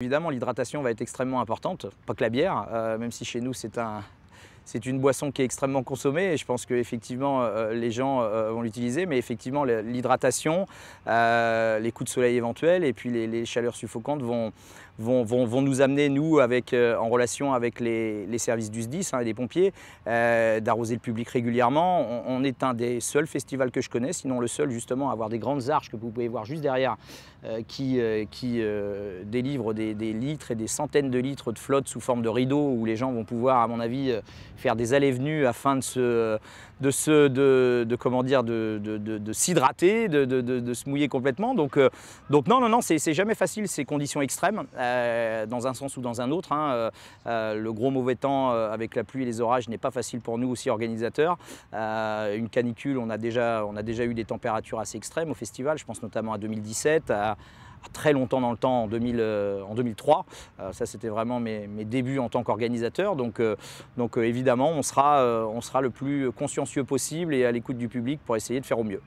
Évidemment, l'hydratation va être extrêmement importante, pas que la bière, euh, même si chez nous c'est un, c'est une boisson qui est extrêmement consommée et je pense que effectivement, euh, les gens euh, vont l'utiliser, mais effectivement l'hydratation, euh, les coups de soleil éventuels et puis les, chaleurs suffocantes vont, vont, nous amener, nous, avec, en relation avec les, services du SDIS hein, et des pompiers, d'arroser le public régulièrement. On, est un des seuls festivals que je connais, sinon le seul justement à avoir des grandes arches que vous pouvez voir juste derrière, qui, qui délivrent des, des litres et des centaines de litres de flotte sous forme de rideaux où les gens vont pouvoir, à mon avis, faire des allées-venues afin de se, de se, de, comment dire, de, s'hydrater, de, se mouiller complètement. Donc, euh, donc non, non, non, c'est jamais facile ces conditions extrêmes, euh, dans un sens ou dans un autre. Hein, euh, le gros mauvais temps avec la pluie et les orages n'est pas facile pour nous aussi organisateurs. une canicule, on a déjà, on a déjà eu des températures assez extrêmes au festival. Je pense notamment à 2017, à très longtemps dans le temps, en, 2003. Euh, euh, ça, c'était vraiment mes, mes, débuts en tant qu'organisateur. Donc, euh, donc évidemment, on sera, on sera le plus consciencieux possible et à l'écoute du public pour essayer de faire au mieux.